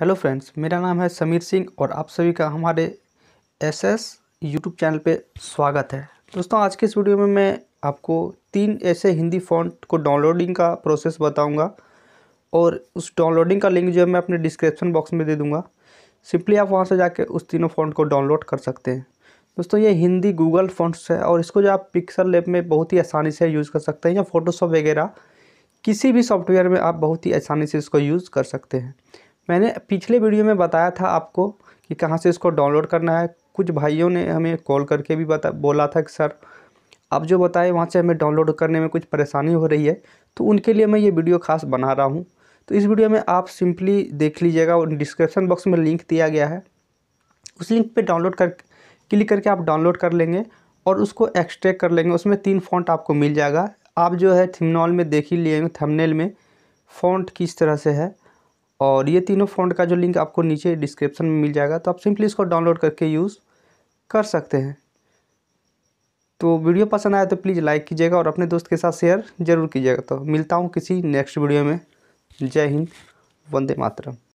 hello friends मेरा नाम है समीर सिंह और आप सभी का हमारे एस एस यूट्यूब चैनल पे स्वागत है दोस्तों आज के इस वीडियो में मैं आपको तीन ऐसे हिंदी फॉन्ट को डाउनलोडिंग का प्रोसेस बताऊंगा और उस डाउनलोडिंग का लिंक जो है मैं अपने डिस्क्रिप्शन बॉक्स में दे दूंगा सिंपली आप वहाँ से जाके उस तीनों फॉन्ट को डाउनलोड कर सकते हैं दोस्तों ये हिंदी गूगल फॉन्ट्स है और इसको जो आप पिक्सल लेप में बहुत ही आसानी से यूज़ कर सकते हैं या फोटोशॉप वगैरह किसी भी सॉफ्टवेयर में आप बहुत ही आसानी से इसको यूज़ कर सकते हैं मैंने पिछले वीडियो में बताया था आपको कि कहाँ से इसको डाउनलोड करना है कुछ भाइयों ने हमें कॉल करके भी बता बोला था कि सर आप जो बताए वहाँ से हमें डाउनलोड करने में कुछ परेशानी हो रही है तो उनके लिए मैं ये वीडियो खास बना रहा हूँ तो इस वीडियो में आप सिंपली देख लीजिएगा डिस्क्रिप्शन बॉक्स में लिंक दिया गया है उस लिंक पे डाउनलोड कर क्लिक करके आप डाउनलोड कर लेंगे और उसको एक्सट्रैक्ट कर लेंगे उसमें तीन फॉन्ट आपको मिल जाएगा आप जो है थिमनॉल में देख ही लिए थमनेल में फॉन्ट किस तरह से है और ये तीनों फ़ॉन्ट का जो लिंक आपको नीचे डिस्क्रिप्शन में मिल जाएगा तो आप सिंपली इसको डाउनलोड करके यूज़ कर सकते हैं तो वीडियो पसंद आया तो प्लीज़ लाइक कीजिएगा और अपने दोस्त के साथ शेयर जरूर कीजिएगा तो मिलता हूँ किसी नेक्स्ट वीडियो में जय हिंद वंदे मातरम